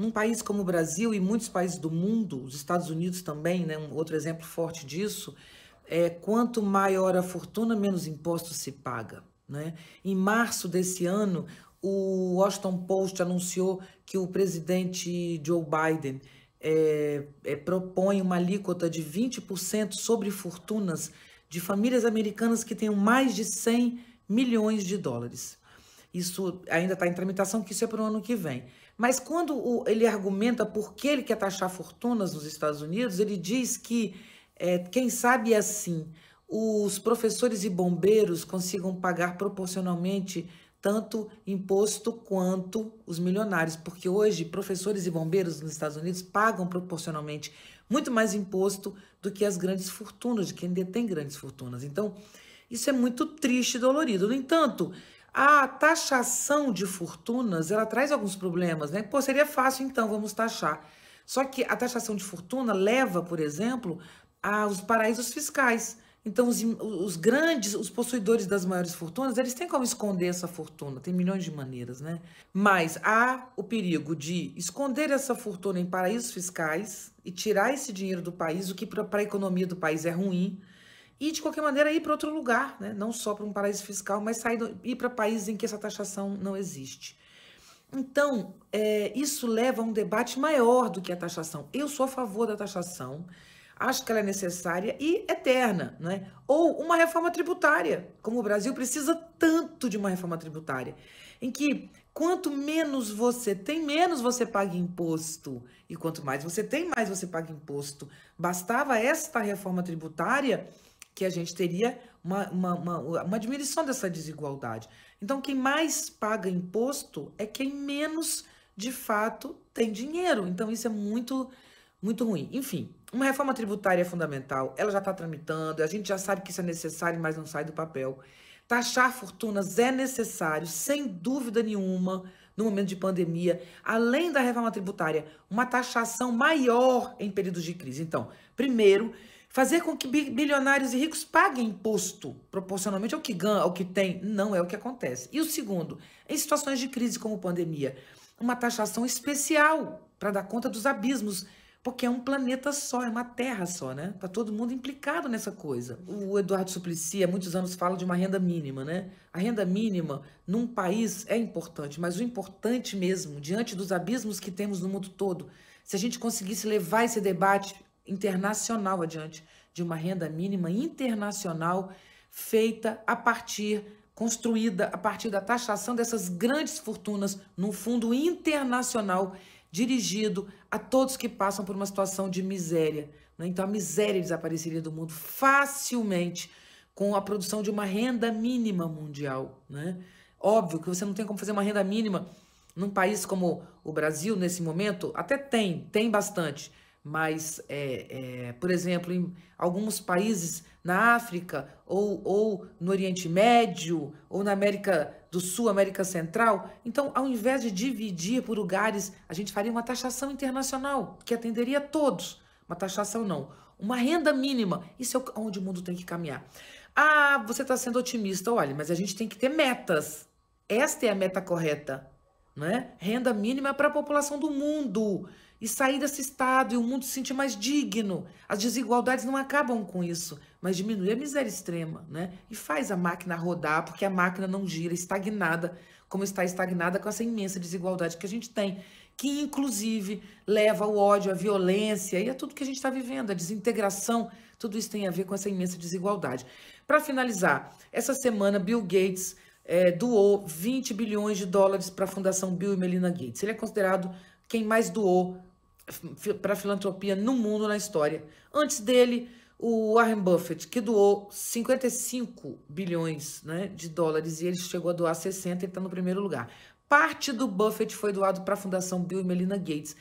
num país como o Brasil e muitos países do mundo, os Estados Unidos também, né, um outro exemplo forte disso, é quanto maior a fortuna, menos imposto se paga. Né? Em março desse ano, o Washington Post anunciou que o presidente Joe Biden é, é, propõe uma alíquota de 20% sobre fortunas de famílias americanas que tenham mais de 100 milhões de dólares. Isso ainda está em tramitação, que isso é para o ano que vem. Mas quando o, ele argumenta por que ele quer taxar fortunas nos Estados Unidos, ele diz que, é, quem sabe é assim, os professores e bombeiros consigam pagar proporcionalmente tanto imposto quanto os milionários, porque hoje professores e bombeiros nos Estados Unidos pagam proporcionalmente muito mais imposto do que as grandes fortunas, de quem detém grandes fortunas. Então, isso é muito triste e dolorido. No entanto, a taxação de fortunas, ela traz alguns problemas, né? Pô, seria fácil então, vamos taxar. Só que a taxação de fortuna leva, por exemplo, aos paraísos fiscais. Então, os, os grandes, os possuidores das maiores fortunas, eles têm como esconder essa fortuna, tem milhões de maneiras, né? Mas há o perigo de esconder essa fortuna em paraísos fiscais e tirar esse dinheiro do país, o que para a economia do país é ruim, e, de qualquer maneira, ir para outro lugar, né? não só para um paraíso fiscal, mas sair do, ir para países em que essa taxação não existe. Então, é, isso leva a um debate maior do que a taxação. Eu sou a favor da taxação, acho que ela é necessária e eterna, né? Ou uma reforma tributária, como o Brasil precisa tanto de uma reforma tributária, em que quanto menos você tem, menos você paga imposto, e quanto mais você tem, mais você paga imposto. Bastava esta reforma tributária que a gente teria uma, uma, uma, uma diminuição dessa desigualdade. Então, quem mais paga imposto é quem menos, de fato, tem dinheiro. Então, isso é muito, muito ruim. Enfim, uma reforma tributária é fundamental, ela já está tramitando, a gente já sabe que isso é necessário, mas não sai do papel. Taxar fortunas é necessário, sem dúvida nenhuma, no momento de pandemia, além da reforma tributária, uma taxação maior em períodos de crise. Então, primeiro, Fazer com que bilionários e ricos paguem imposto proporcionalmente ao que ganha, ao que tem, não é o que acontece. E o segundo, em situações de crise como pandemia, uma taxação especial para dar conta dos abismos, porque é um planeta só, é uma terra só, né? Tá todo mundo implicado nessa coisa. O Eduardo Suplicy há muitos anos fala de uma renda mínima, né? A renda mínima num país é importante, mas o importante mesmo, diante dos abismos que temos no mundo todo, se a gente conseguisse levar esse debate internacional adiante de uma renda mínima internacional feita a partir construída a partir da taxação dessas grandes fortunas num fundo internacional dirigido a todos que passam por uma situação de miséria. Né? Então a miséria desapareceria do mundo facilmente com a produção de uma renda mínima mundial. Né? Óbvio que você não tem como fazer uma renda mínima num país como o Brasil nesse momento, até tem, tem bastante mas, é, é, por exemplo, em alguns países na África, ou, ou no Oriente Médio, ou na América do Sul, América Central. Então, ao invés de dividir por lugares, a gente faria uma taxação internacional, que atenderia todos. Uma taxação não. Uma renda mínima. Isso é onde o mundo tem que caminhar. Ah, você está sendo otimista. Olha, mas a gente tem que ter metas. Esta é a meta correta. é Renda mínima para a população do mundo e sair desse estado e o mundo se sentir mais digno. As desigualdades não acabam com isso, mas diminui a miséria extrema, né? E faz a máquina rodar, porque a máquina não gira, estagnada, como está estagnada com essa imensa desigualdade que a gente tem, que inclusive leva ao ódio, à violência e a tudo que a gente está vivendo, a desintegração, tudo isso tem a ver com essa imensa desigualdade. Para finalizar, essa semana Bill Gates é, doou 20 bilhões de dólares para a Fundação Bill e Melinda Gates. Ele é considerado quem mais doou para filantropia no mundo na história. Antes dele, o Warren Buffett, que doou 55 bilhões né, de dólares e ele chegou a doar 60 e está no primeiro lugar. Parte do Buffett foi doado para a Fundação Bill e Melinda Gates.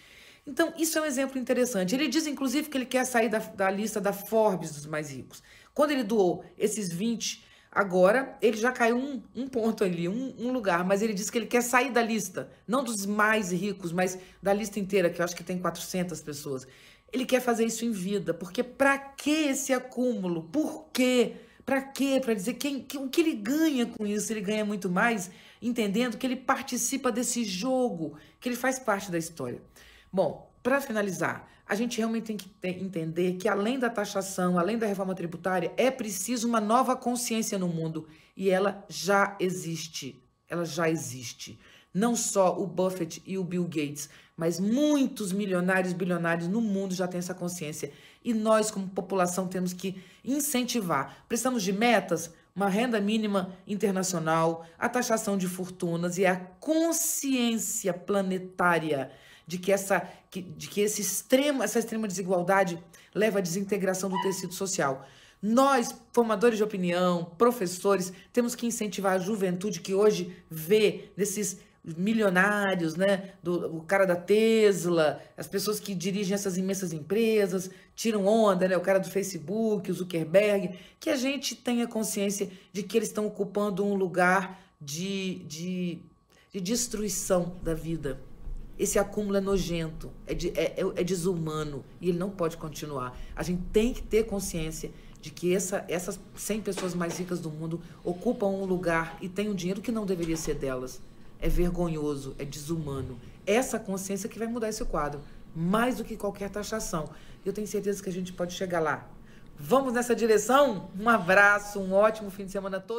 Então, isso é um exemplo interessante. Ele diz, inclusive, que ele quer sair da, da lista da Forbes dos mais ricos. Quando ele doou esses 20 Agora, ele já caiu um, um ponto ali, um, um, lugar, mas ele disse que ele quer sair da lista, não dos mais ricos, mas da lista inteira, que eu acho que tem 400 pessoas. Ele quer fazer isso em vida, porque para que esse acúmulo? Por quê? Para quê? Para dizer quem, que, o que ele ganha com isso? Ele ganha muito mais entendendo que ele participa desse jogo, que ele faz parte da história. Bom, para finalizar, a gente realmente tem que entender que além da taxação, além da reforma tributária, é preciso uma nova consciência no mundo e ela já existe. Ela já existe. Não só o Buffett e o Bill Gates, mas muitos milionários, bilionários no mundo já têm essa consciência. E nós, como população, temos que incentivar. Precisamos de metas, uma renda mínima internacional, a taxação de fortunas e a consciência planetária de que essa, que, de que esse extremo, essa extrema desigualdade leva à desintegração do tecido social. Nós, formadores de opinião, professores, temos que incentivar a juventude que hoje vê desses milionários, né? Do, o cara da Tesla, as pessoas que dirigem essas imensas empresas, tiram onda, né? O cara do Facebook, o Zuckerberg, que a gente tenha consciência de que eles estão ocupando um lugar de, de, de destruição da vida. Esse acúmulo é nojento, é, de, é, é, é, desumano e ele não pode continuar. A gente tem que ter consciência de que essa, essas 100 pessoas mais ricas do mundo ocupam um lugar e têm um dinheiro que não deveria ser delas. É vergonhoso, é desumano. Essa consciência que vai mudar esse quadro, mais do que qualquer taxação. Eu tenho certeza que a gente pode chegar lá. Vamos nessa direção? Um abraço, um ótimo fim de semana todo.